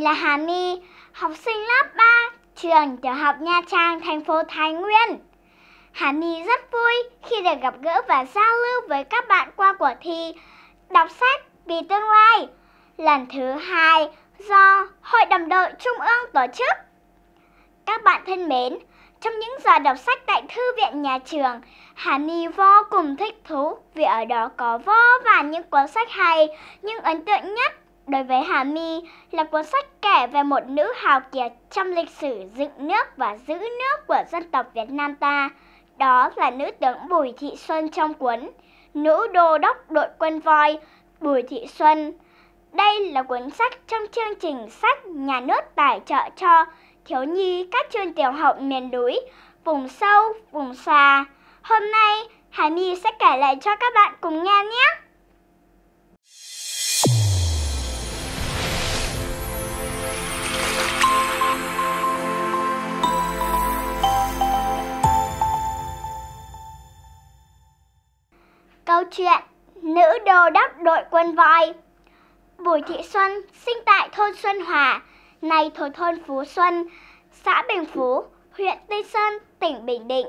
là Hà My, học sinh lớp 3, trường tiểu học Nha Trang, thành phố Thái Nguyên. Hà My rất vui khi được gặp gỡ và giao lưu với các bạn qua cuộc thi Đọc sách vì tương lai lần thứ hai do Hội đồng đội Trung ương tổ chức. Các bạn thân mến, trong những giờ đọc sách tại thư viện nhà trường, Hà My vô cùng thích thú vì ở đó có vô vàn những cuốn sách hay, Nhưng ấn tượng nhất đối với Hà My là cuốn sách kể về một nữ hào kiệt trong lịch sử dựng nước và giữ nước của dân tộc Việt Nam ta. Đó là nữ tướng Bùi Thị Xuân trong cuốn Nữ đô đốc đội quân voi Bùi Thị Xuân. Đây là cuốn sách trong chương trình sách nhà nước tài trợ cho thiếu nhi các trường tiểu học miền núi, vùng sâu, vùng xa. Hôm nay, Hà My sẽ kể lại cho các bạn cùng nghe nhé! Câu chuyện Nữ đồ đắp đội quân voi Bùi Thị Xuân sinh tại thôn Xuân Hòa, nay thuộc thôn Phú Xuân, xã Bình Phú, huyện Tây Sơn, tỉnh Bình Định.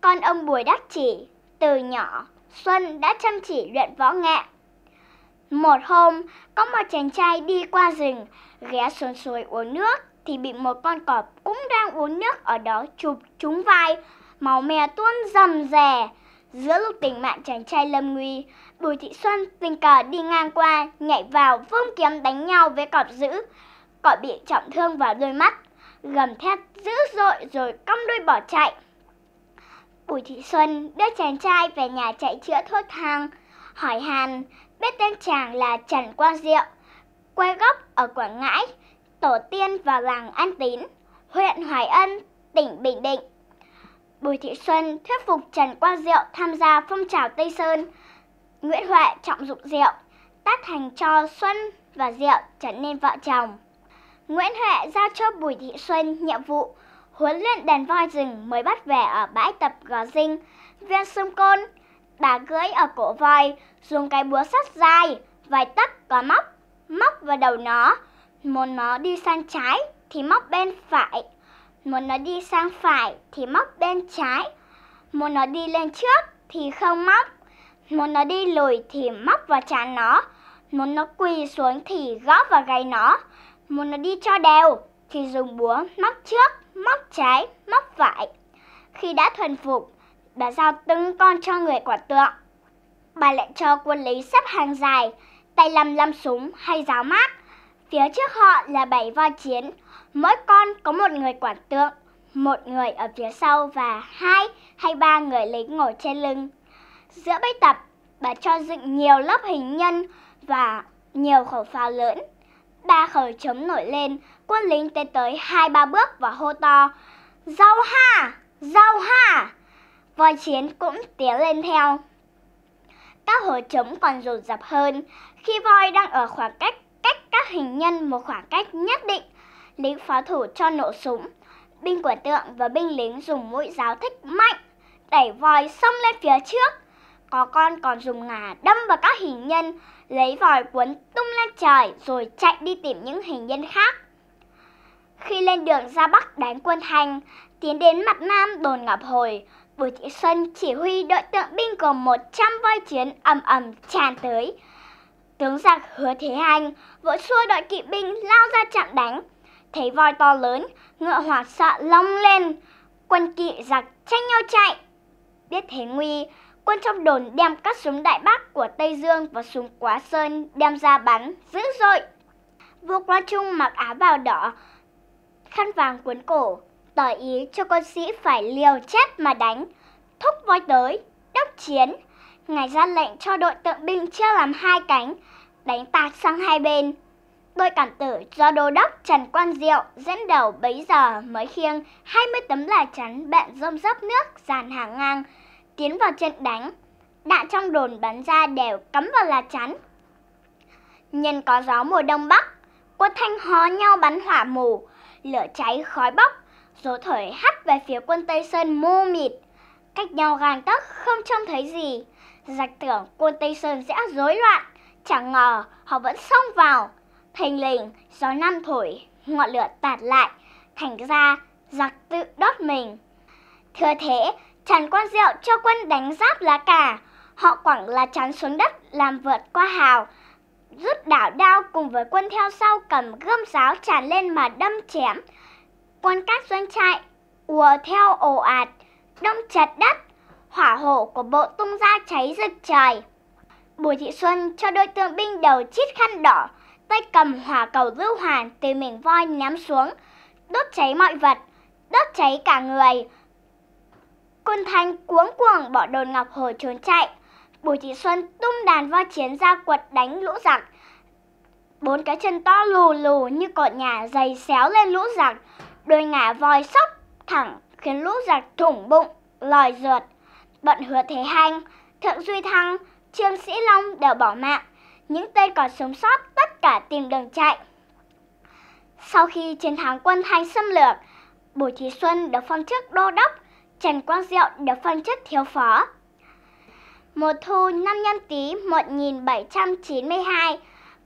Con ông Bùi Đắc Chỉ, từ nhỏ, Xuân đã chăm chỉ luyện võ nghệ. Một hôm, có một chàng trai đi qua rừng, ghé xuống suối uống nước thì bị một con cọp cũng đang uống nước ở đó chụp trúng vai, máu mè tuôn rầm rè. Giữa lúc tình mạng chàng trai lâm nguy, Bùi Thị Xuân tình cờ đi ngang qua, nhảy vào vung kiếm đánh nhau với cọp dữ. Cọp bị trọng thương vào đôi mắt, gầm thét dữ dội rồi cong đuôi bỏ chạy. Bùi Thị Xuân đưa chàng trai về nhà chạy chữa thuốc thang, hỏi Hàn biết tên chàng là Trần Quang Diệu, quê gốc ở Quảng Ngãi, tổ tiên vào làng An Tín, huyện Hoài Ân, tỉnh Bình Định. Bùi Thị Xuân thuyết phục Trần Quang Diệu tham gia phong trào Tây Sơn. Nguyễn Huệ trọng dụng Diệu, tác thành cho Xuân và Diệu trở nên vợ chồng. Nguyễn Huệ giao cho Bùi Thị Xuân nhiệm vụ huấn luyện đàn voi rừng mới bắt về ở bãi tập Gò Dinh, ven sông Côn. Bà cưỡi ở cổ voi, dùng cái búa sắt dài, vài tấc có móc, móc vào đầu nó. Muốn nó đi sang trái thì móc bên phải, muốn nó đi sang phải thì móc bên trái muốn nó đi lên trước thì không móc muốn nó đi lùi thì móc vào chán nó muốn nó quỳ xuống thì gõ vào gáy nó muốn nó đi cho đều thì dùng búa móc trước móc trái móc phải khi đã thuần phục bà giao từng con cho người quả tượng bà lại cho quân lý xếp hàng dài tay lăm lăm súng hay giáo mát phía trước họ là bảy voi chiến Mỗi con có một người quản tượng, một người ở phía sau và hai hay ba người lính ngồi trên lưng. Giữa bài tập, bà cho dựng nhiều lớp hình nhân và nhiều khẩu pháo lớn. Ba khẩu chống nổi lên, quân lính tiến tới hai ba bước và hô to, Rau ha! Rau ha! Voi chiến cũng tiến lên theo. Các hồi trống còn rồn rập hơn khi voi đang ở khoảng cách cách các hình nhân một khoảng cách nhất định níu pháo thủ cho nổ súng. Binh của tượng và binh lính dùng mũi giáo thích mạnh, đẩy vòi xông lên phía trước. Có con còn dùng ngà đâm vào các hình nhân, lấy vòi cuốn tung lên trời rồi chạy đi tìm những hình nhân khác. Khi lên đường ra Bắc đánh quân thành, tiến đến mặt Nam đồn ngập hồi, Bùi Thị Xuân chỉ huy đội tượng binh gồm 100 voi chiến ầm ầm tràn tới. Tướng giặc hứa Thế Anh vội xua đội kỵ binh lao ra chặn đánh, thấy voi to lớn, ngựa hoảng sợ long lên, quân kỵ giặc tranh nhau chạy. Biết thế nguy, quân trong đồn đem các súng đại bác của Tây Dương và súng Quá Sơn đem ra bắn dữ dội. Vua Quang Trung mặc áo bào đỏ, khăn vàng cuốn cổ, tỏ ý cho quân sĩ phải liều chết mà đánh, thúc voi tới, đốc chiến. Ngài ra lệnh cho đội tượng binh chia làm hai cánh, đánh tạt sang hai bên, tôi cảm tử do đô đốc Trần Quang Diệu dẫn đầu bấy giờ mới khiêng 20 tấm lá chắn bạn rơm rớp nước dàn hàng ngang, tiến vào trận đánh. Đạn trong đồn bắn ra đều cắm vào lá chắn. Nhân có gió mùa đông bắc, quân thanh hò nhau bắn hỏa mù, lửa cháy khói bốc, gió thổi hắt về phía quân Tây Sơn mô mịt. Cách nhau gàng tấc không trông thấy gì, giặc tưởng quân Tây Sơn sẽ rối loạn, chẳng ngờ họ vẫn xông vào thình lình gió năm thổi ngọn lửa tạt lại thành ra giặc tự đốt mình thừa thế trần quang diệu cho quân đánh giáp lá cả họ quẳng lá chắn xuống đất làm vượt qua hào rút đảo đao cùng với quân theo sau cầm gươm giáo tràn lên mà đâm chém quân các doanh trại ùa theo ồ ạt đông chặt đất hỏa hổ của bộ tung ra cháy rực trời bùi thị xuân cho đôi tượng binh đầu chít khăn đỏ Tay cầm hỏa cầu lưu hoàn từ mình voi ném xuống, đốt cháy mọi vật, đốt cháy cả người. Quân Thanh cuống cuồng bỏ đồn Ngọc Hồ trốn chạy. Bùi Thị Xuân tung đàn voi chiến ra quật đánh lũ giặc. Bốn cái chân to lù lù như cột nhà dày xéo lên lũ giặc. Đôi ngả voi sóc thẳng khiến lũ giặc thủng bụng, lòi ruột. Bận hứa Thế Hành, Thượng Duy Thăng, Trương Sĩ Long đều bỏ mạng. Những tên còn sống sót tất cả tìm đường chạy. Sau khi chiến thắng quân Thanh xâm lược, Bùi Chí Xuân được phong chức đô đốc, Trần Quang Diệu được phong chức thiếu phó. Mùa thu năm nhâm tý 1792,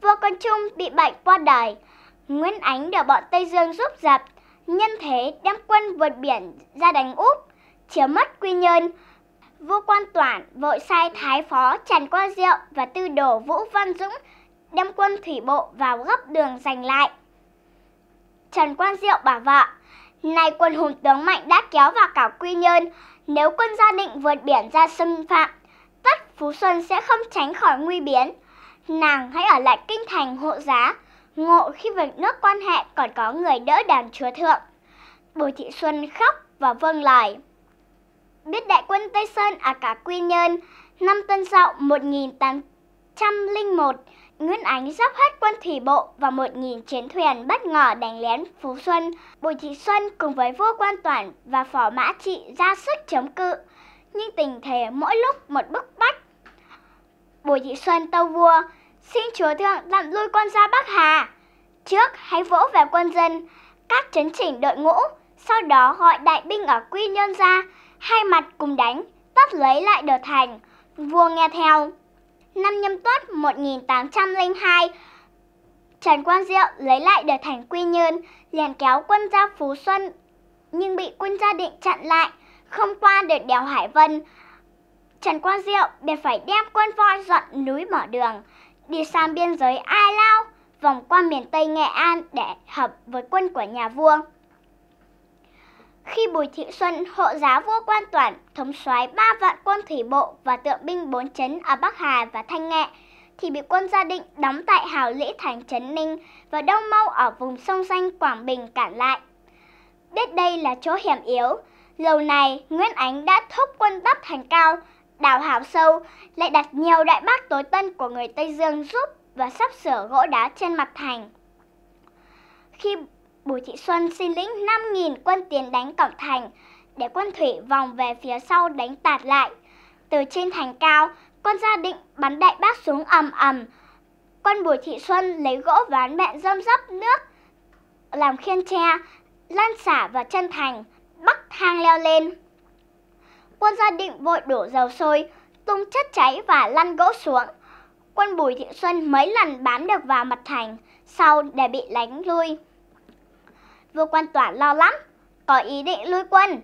vua Quang Trung bị bệnh qua đời. Nguyễn Ánh được bọn Tây Dương giúp dập, nhân thế đem quân vượt biển ra đánh úc, chiếm mất Quy Nhơn, Vua Quan Toản vội sai thái phó Trần Quang Diệu và tư đồ Vũ Văn Dũng đem quân thủy bộ vào gấp đường giành lại. Trần Quang Diệu bảo vợ, nay quân hùng tướng mạnh đã kéo vào cả Quy Nhơn, nếu quân gia định vượt biển ra xâm phạm, tất Phú Xuân sẽ không tránh khỏi nguy biến. Nàng hãy ở lại kinh thành hộ giá, ngộ khi về nước quan hệ còn có người đỡ đàn chúa thượng. Bùi Thị Xuân khóc và vâng lời biết đại quân Tây Sơn ở à cả Quy Nhơn, năm Tân Dậu 1801, Nguyễn Ánh dốc hết quân thủy bộ và 1.000 chiến thuyền bất ngờ đánh lén Phú Xuân. Bùi Thị Xuân cùng với vua Quan toàn và phò mã trị ra sức chống cự, nhưng tình thế mỗi lúc một bức bách. Bùi Thị Xuân tâu vua, xin chúa thượng dặn lui quân ra Bắc Hà. Trước hãy vỗ về quân dân, các chấn chỉnh đội ngũ, sau đó gọi đại binh ở Quy Nhơn ra, hai mặt cùng đánh, tất lấy lại được thành. Vua nghe theo. Năm nhâm tuất 1802, Trần Quang Diệu lấy lại được thành Quy Nhơn, liền kéo quân ra Phú Xuân, nhưng bị quân gia định chặn lại, không qua được đèo Hải Vân. Trần Quang Diệu bèn phải đem quân voi dọn núi mở đường, đi sang biên giới Ai Lao, vòng qua miền Tây Nghệ An để hợp với quân của nhà vua. Khi Bùi Thị Xuân hộ giá vua Quan Toản thống soái ba vạn quân thủy bộ và tượng binh bốn chấn ở Bắc Hà và Thanh Nghệ thì bị quân gia định đóng tại Hào Lễ Thành Trấn Ninh và Đông Mâu ở vùng sông xanh Quảng Bình cản lại. Biết đây là chỗ hiểm yếu, lâu này Nguyễn Ánh đã thúc quân đắp thành cao, đào hào sâu, lại đặt nhiều đại bác tối tân của người Tây Dương giúp và sắp sửa gỗ đá trên mặt thành. Khi Bùi Thị Xuân xin lĩnh 5.000 quân tiến đánh cổng thành, để quân thủy vòng về phía sau đánh tạt lại. Từ trên thành cao, quân gia định bắn đại bác xuống ầm ầm. Quân Bùi Thị Xuân lấy gỗ ván mẹ rơm dấp nước, làm khiên tre, lan xả vào chân thành, bắc thang leo lên. Quân gia định vội đổ dầu sôi, tung chất cháy và lăn gỗ xuống. Quân Bùi Thị Xuân mấy lần bám được vào mặt thành, sau để bị lánh lui. Vua quan tỏa lo lắm, có ý định lui quân.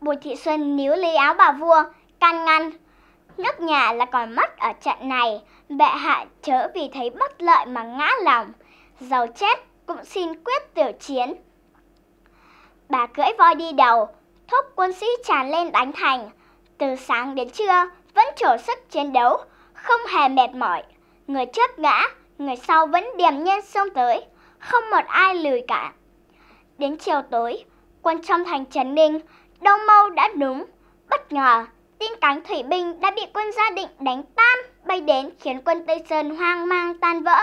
Bùi Thị Xuân níu lấy áo bà vua, can ngăn. Nước nhà là còn mất ở trận này, bệ hạ chớ vì thấy bất lợi mà ngã lòng. Giàu chết cũng xin quyết tiểu chiến. Bà cưỡi voi đi đầu, thúc quân sĩ tràn lên đánh thành. Từ sáng đến trưa vẫn trổ sức chiến đấu, không hề mệt mỏi. Người trước ngã, người sau vẫn điềm nhiên xông tới, không một ai lười cả. Đến chiều tối, quân trong thành Trấn Ninh, Đông Mâu đã đúng. Bất ngờ, tin cánh thủy binh đã bị quân gia định đánh tan, bay đến khiến quân Tây Sơn hoang mang tan vỡ.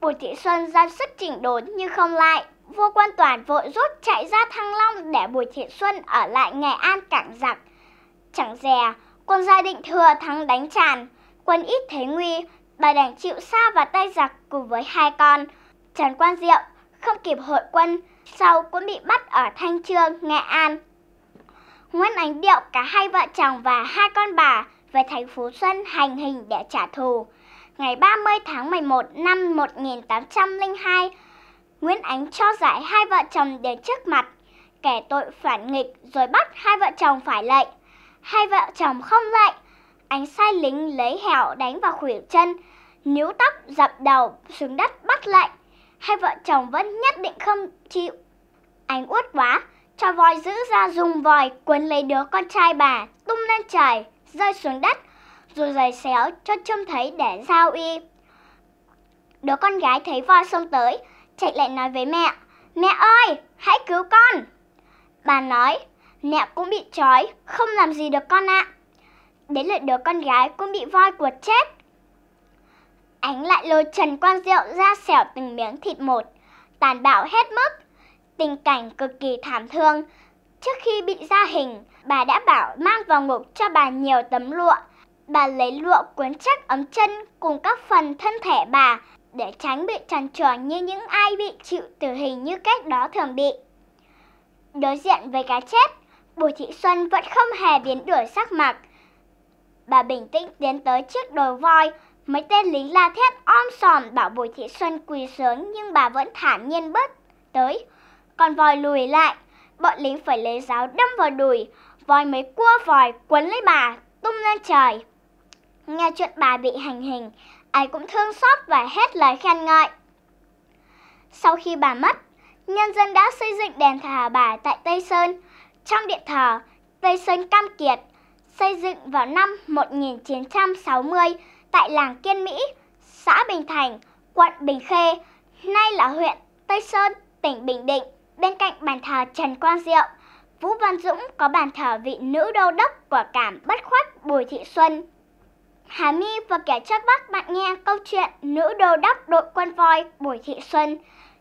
Bùi Thị Xuân ra sức chỉnh đốn nhưng không lại. Vua Quan Toàn vội rút chạy ra Thăng Long để Bùi Thị Xuân ở lại Nghệ An cảng giặc. Chẳng dè, quân gia định thừa thắng đánh tràn. Quân ít thấy nguy, bà đành chịu xa vào tay giặc cùng với hai con. Trần Quan Diệu không kịp hội quân, sau cũng bị bắt ở Thanh Trương, Nghệ An. Nguyễn Ánh Điệu cả hai vợ chồng và hai con bà về thành phố Xuân hành hình để trả thù. Ngày 30 tháng 11 năm 1802, Nguyễn Ánh cho giải hai vợ chồng đến trước mặt, kẻ tội phản nghịch rồi bắt hai vợ chồng phải lệnh. Hai vợ chồng không lệnh, Ánh sai lính lấy hẻo đánh vào khuỷu chân, níu tóc dập đầu xuống đất bắt lệnh hai vợ chồng vẫn nhất định không chịu. Anh út quá, cho voi giữ ra dùng vòi quấn lấy đứa con trai bà, tung lên trời, rơi xuống đất, rồi giày xéo cho trông thấy để giao y. Đứa con gái thấy voi xông tới, chạy lại nói với mẹ, mẹ ơi, hãy cứu con. Bà nói, mẹ cũng bị trói, không làm gì được con ạ. À. Đến lượt đứa con gái cũng bị voi cuột chết. Ánh lại lôi Trần Quang Diệu ra xẻo từng miếng thịt một, tàn bạo hết mức. Tình cảnh cực kỳ thảm thương. Trước khi bị ra hình, bà đã bảo mang vào ngục cho bà nhiều tấm lụa. Bà lấy lụa cuốn chắc ấm chân cùng các phần thân thể bà để tránh bị trần trò như những ai bị chịu tử hình như cách đó thường bị. Đối diện với cái chết, Bùi Thị Xuân vẫn không hề biến đổi sắc mặt. Bà bình tĩnh tiến tới chiếc đồ voi Mấy tên lính la thét om sòm bảo Bùi Thị Xuân quỳ sướng nhưng bà vẫn thản nhiên bước tới. Còn vòi lùi lại, bọn lính phải lấy giáo đâm vào đùi, vòi mới cua vòi quấn lấy bà, tung lên trời. Nghe chuyện bà bị hành hình, ai cũng thương xót và hết lời khen ngợi. Sau khi bà mất, nhân dân đã xây dựng đền thờ bà tại Tây Sơn. Trong điện thờ, Tây Sơn Cam Kiệt, xây dựng vào năm 1960, tại làng Kiên Mỹ, xã Bình Thành, quận Bình Khê, nay là huyện Tây Sơn, tỉnh Bình Định, bên cạnh bàn thờ Trần Quang Diệu. Vũ Văn Dũng có bàn thờ vị nữ đô đốc của cảm bất khuất Bùi Thị Xuân. Hà My vừa kể trước bác bạn nghe câu chuyện nữ đô đốc đội quân voi Bùi Thị Xuân.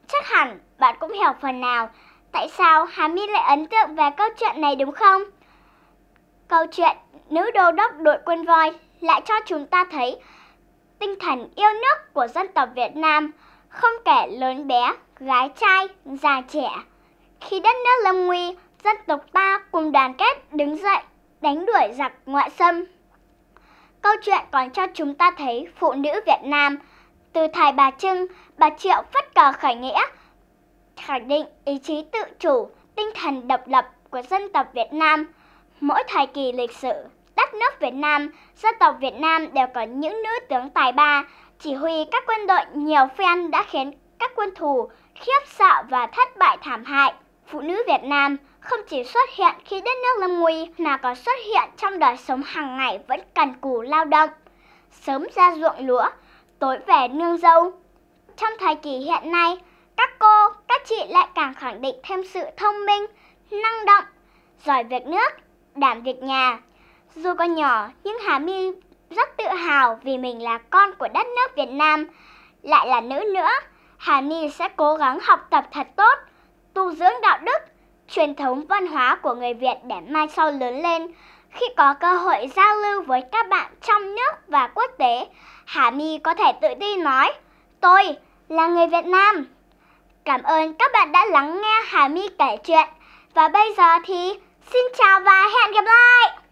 Chắc hẳn bạn cũng hiểu phần nào tại sao Hà My lại ấn tượng về câu chuyện này đúng không? Câu chuyện nữ đô đốc đội quân voi lại cho chúng ta thấy tinh thần yêu nước của dân tộc Việt Nam, không kể lớn bé, gái trai, già trẻ. Khi đất nước lâm nguy, dân tộc ta cùng đoàn kết đứng dậy, đánh đuổi giặc ngoại xâm. Câu chuyện còn cho chúng ta thấy phụ nữ Việt Nam, từ thời bà Trưng, bà Triệu phất cờ khởi nghĩa, khẳng định ý chí tự chủ, tinh thần độc lập của dân tộc Việt Nam mỗi thời kỳ lịch sử đất nước Việt Nam, dân tộc Việt Nam đều có những nữ tướng tài ba, chỉ huy các quân đội nhiều phen đã khiến các quân thù khiếp sợ và thất bại thảm hại. Phụ nữ Việt Nam không chỉ xuất hiện khi đất nước lâm nguy mà còn xuất hiện trong đời sống hàng ngày vẫn cần cù lao động, sớm ra ruộng lúa, tối về nương dâu. Trong thời kỳ hiện nay, các cô, các chị lại càng khẳng định thêm sự thông minh, năng động, giỏi việc nước, đảm việc nhà, dù còn nhỏ nhưng Hà My rất tự hào vì mình là con của đất nước Việt Nam, lại là nữ nữa. Hà My sẽ cố gắng học tập thật tốt, tu dưỡng đạo đức, truyền thống văn hóa của người Việt để mai sau lớn lên. Khi có cơ hội giao lưu với các bạn trong nước và quốc tế, Hà My có thể tự tin nói, tôi là người Việt Nam. Cảm ơn các bạn đã lắng nghe Hà My kể chuyện. Và bây giờ thì xin chào và hẹn gặp lại!